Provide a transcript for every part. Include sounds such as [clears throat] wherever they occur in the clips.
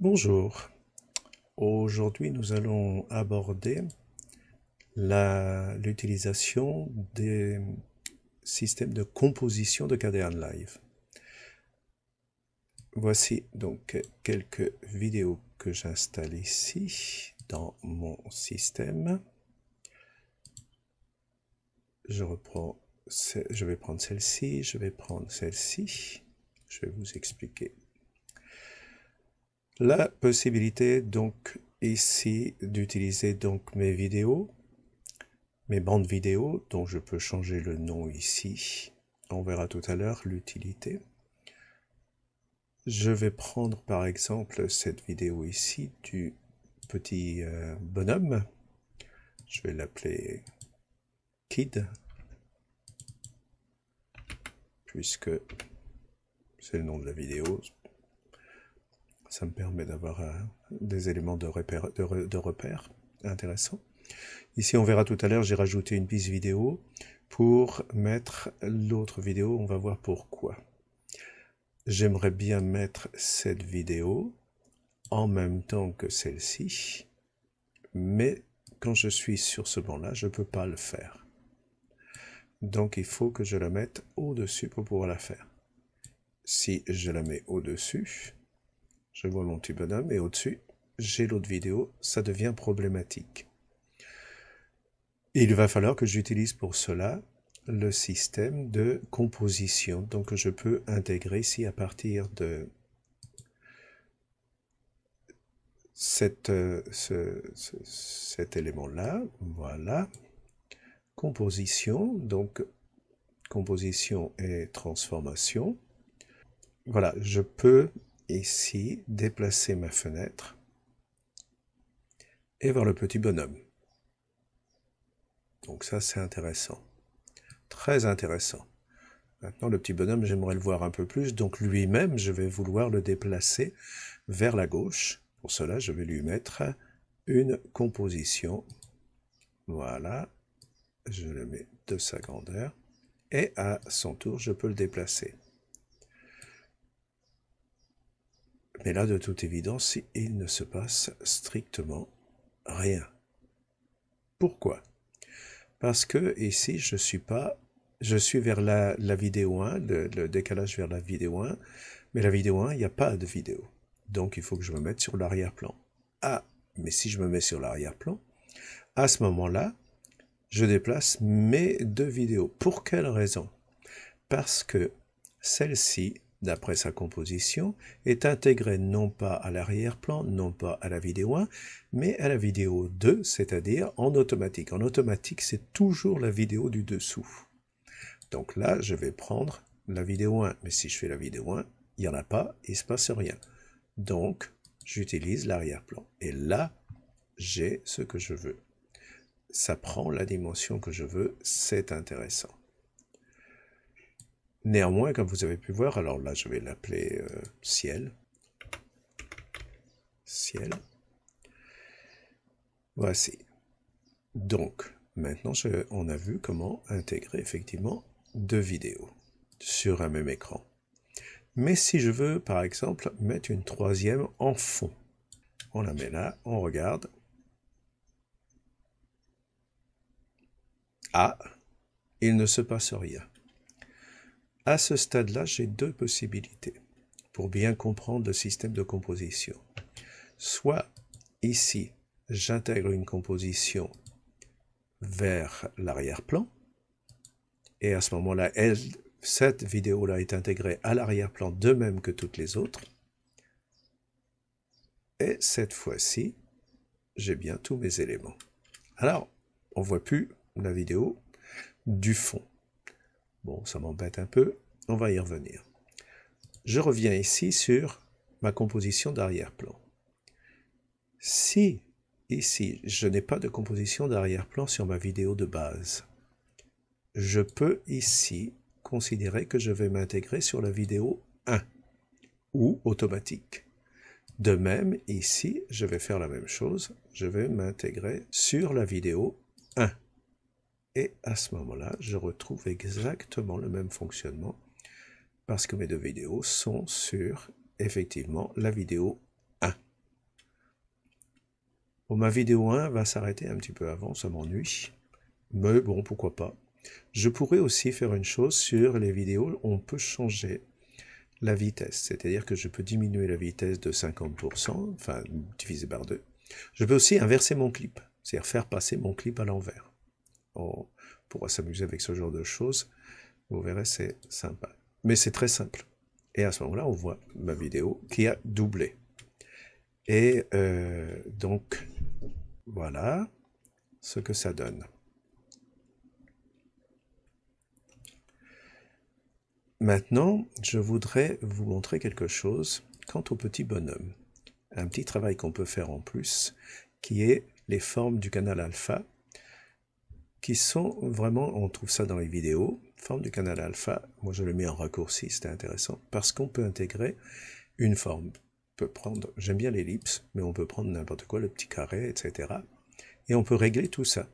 Bonjour, aujourd'hui nous allons aborder l'utilisation des systèmes de composition de Cadean Live. Voici donc quelques vidéos que j'installe ici dans mon système. Je reprends, je vais prendre celle-ci, je vais prendre celle-ci. Je vais vous expliquer la possibilité donc ici d'utiliser donc mes vidéos, mes bandes vidéo dont je peux changer le nom ici. On verra tout à l'heure l'utilité. Je vais prendre par exemple cette vidéo ici du petit euh, bonhomme. Je vais l'appeler Kid puisque c'est le nom de la vidéo, ça me permet d'avoir euh, des éléments de repère, intéressants. Ici, on verra tout à l'heure, j'ai rajouté une piste vidéo pour mettre l'autre vidéo. On va voir pourquoi. J'aimerais bien mettre cette vidéo en même temps que celle-ci, mais quand je suis sur ce banc-là, je ne peux pas le faire. Donc il faut que je la mette au-dessus pour pouvoir la faire. Si je la mets au-dessus, je vois mon petit bonhomme et au-dessus, j'ai l'autre vidéo, ça devient problématique. Il va falloir que j'utilise pour cela le système de composition. Donc je peux intégrer ici à partir de euh, cet élément-là. Voilà. Composition. Donc composition et transformation. Voilà, je peux ici déplacer ma fenêtre et voir le petit bonhomme. Donc ça c'est intéressant. Très intéressant. Maintenant le petit bonhomme j'aimerais le voir un peu plus, donc lui-même je vais vouloir le déplacer vers la gauche. Pour cela je vais lui mettre une composition. Voilà, je le mets de sa grandeur. Et à son tour je peux le déplacer. Mais là, de toute évidence, il ne se passe strictement rien. Pourquoi Parce que ici, je suis pas, je suis vers la, vidéo 1, le, le, décalage vers la vidéo 1, mais la vidéo 1, il n'y a pas de vidéo. Donc, il faut que je me mette sur l'arrière-plan. Ah, mais si je me mets sur l'arrière-plan, à ce moment-là, je déplace mes deux vidéos. Pour quelle raison Parce que celle-ci d'après sa composition, est intégrée non pas à l'arrière-plan, non pas à la vidéo 1, mais à la vidéo 2, c'est-à-dire en automatique. En automatique, c'est toujours la vidéo du dessous. Donc là, je vais prendre la vidéo 1, mais si je fais la vidéo 1, il n'y en a pas, il ne se passe rien. Donc, j'utilise l'arrière-plan. Et là, j'ai ce que je veux. Ça prend la dimension que je veux, c'est intéressant. Néanmoins, comme vous avez pu voir, alors là je vais l'appeler euh, ciel. Ciel. Voici. Donc, maintenant, je, on a vu comment intégrer effectivement deux vidéos sur un même écran. Mais si je veux, par exemple, mettre une troisième en fond, on la met là, on regarde. Ah, il ne se passe rien. À ce stade-là, j'ai deux possibilités pour bien comprendre le système de composition. Soit ici, j'intègre une composition vers l'arrière-plan, et à ce moment-là, cette vidéo-là est intégrée à l'arrière-plan de même que toutes les autres. Et cette fois-ci, j'ai bien tous mes éléments. Alors, on voit plus la vidéo du fond. Bon, ça m'embête un peu, on va y revenir. Je reviens ici sur ma composition d'arrière-plan. Si, ici, je n'ai pas de composition d'arrière-plan sur ma vidéo de base, je peux ici considérer que je vais m'intégrer sur la vidéo 1 ou automatique. De même, ici, je vais faire la même chose. Je vais m'intégrer sur la vidéo 1. Et à ce moment-là, je retrouve exactement le même fonctionnement parce que mes deux vidéos sont sur effectivement la vidéo 1. Bon, ma vidéo 1 va s'arrêter un petit peu avant, ça m'ennuie. Mais bon, pourquoi pas. Je pourrais aussi faire une chose sur les vidéos, on peut changer la vitesse, c'est-à-dire que je peux diminuer la vitesse de 50%, enfin divisé par 2. Je peux aussi inverser mon clip, c'est-à-dire faire passer mon clip à l'envers. Oh, on pourra s'amuser avec ce genre de choses, vous verrez, c'est sympa. Mais c'est très simple. Et à ce moment-là, on voit ma vidéo qui a doublé. Et euh, donc, voilà ce que ça donne. Maintenant, je voudrais vous montrer quelque chose quant au petit bonhomme. Un petit travail qu'on peut faire en plus, qui est les formes du canal alpha, qui sont vraiment, on trouve ça dans les vidéos, forme du canal alpha, moi je le mets en raccourci, c'était intéressant, parce qu'on peut intégrer une forme. peut prendre, j'aime bien l'ellipse, mais on peut prendre n'importe quoi, le petit carré, etc. Et on peut régler tout ça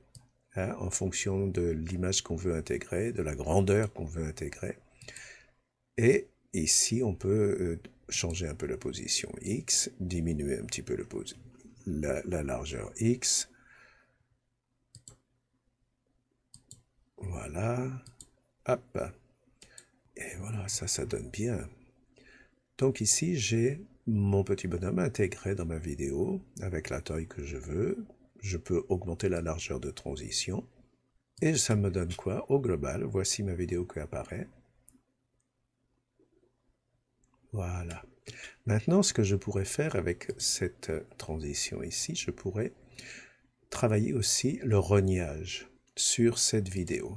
hein, en fonction de l'image qu'on veut intégrer, de la grandeur qu'on veut intégrer. Et ici, on peut euh, changer un peu la position X, diminuer un petit peu la largeur X, voilà. Hop. Et voilà, ça, ça donne bien. Donc ici, j'ai mon petit bonhomme intégré dans ma vidéo avec la taille que je veux. Je peux augmenter la largeur de transition. Et ça me donne quoi Au global, voici ma vidéo qui apparaît. Voilà. Maintenant, ce que je pourrais faire avec cette transition ici, je pourrais travailler aussi le rognage sur cette vidéo.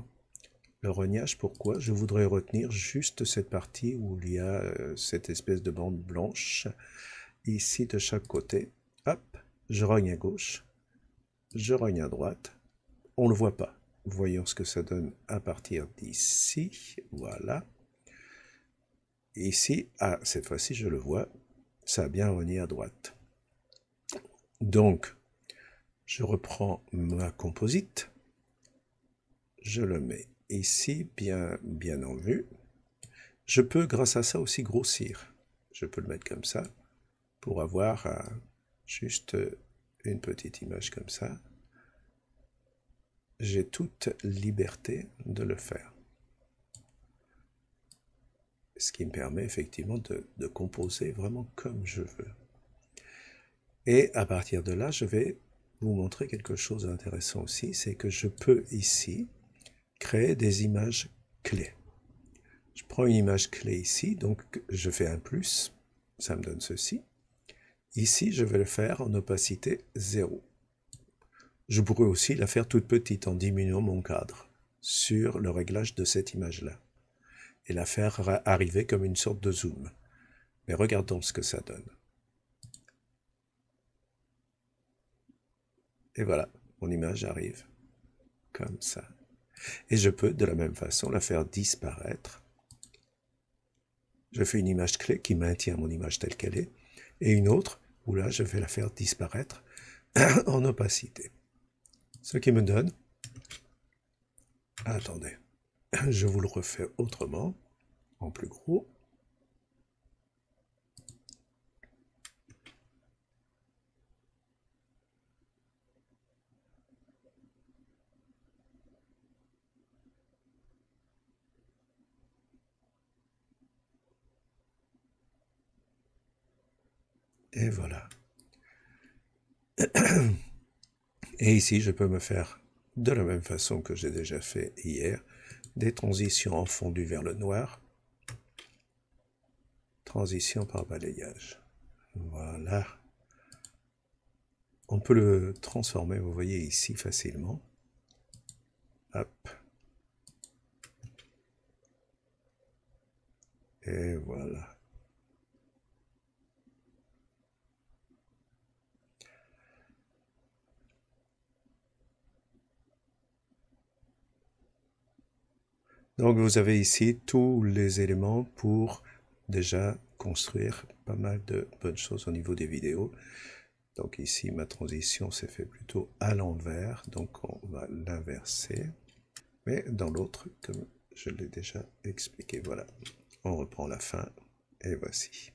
Le rognage, pourquoi Je voudrais retenir juste cette partie où il y a euh, cette espèce de bande blanche, ici de chaque côté. Hop, je rogne à gauche, je rogne à droite. On ne le voit pas. Voyons ce que ça donne à partir d'ici. Voilà. Ici, ah, cette fois-ci, je le vois, ça a bien rogné à droite. Donc, je reprends ma composite, je le mets ici, bien, bien en vue, je peux, grâce à ça, aussi grossir. Je peux le mettre comme ça, pour avoir euh, juste une petite image comme ça. J'ai toute liberté de le faire. Ce qui me permet effectivement de composer vraiment comme je veux. Et à partir de là, je vais vous montrer quelque chose d'intéressant aussi, c'est que je peux ici créer des images clés. Je prends une image clé ici, donc je fais un plus, ça me donne ceci. Ici, je vais le faire en opacité 0. Je pourrais aussi la faire toute petite en diminuant mon cadre sur le réglage de cette image-là et la faire arriver comme une sorte de zoom. Mais regardons ce que ça donne. Et voilà, mon image arrive comme ça. Et je peux de la même façon la faire disparaître. Je fais une image clé qui maintient mon image telle qu'elle est, et une autre où là je vais la faire disparaître [clears throat] en opacité. Ce qui me donne... Attendez, je vous le refais autrement, en plus gros. Et voilà. [clears throat] Et ici, je peux me faire, de la même façon que j'ai déjà fait hier, des transitions en fondu vers le noir. Transition par balayage. Voilà. On peut le transformer, vous voyez ici, facilement. Hop. Et voilà. Donc vous avez ici tous les éléments pour déjà construire pas mal de bonnes choses au niveau des vidéos. Donc ici, ma transition s'est fait plutôt à l'envers, donc on va l'inverser. Mais dans l'autre, comme je l'ai déjà expliqué, voilà. On reprend la fin, et voici.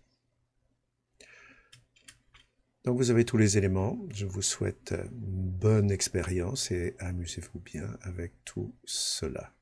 Donc vous avez tous les éléments. Je vous souhaite une bonne expérience et amusez-vous bien avec tout cela.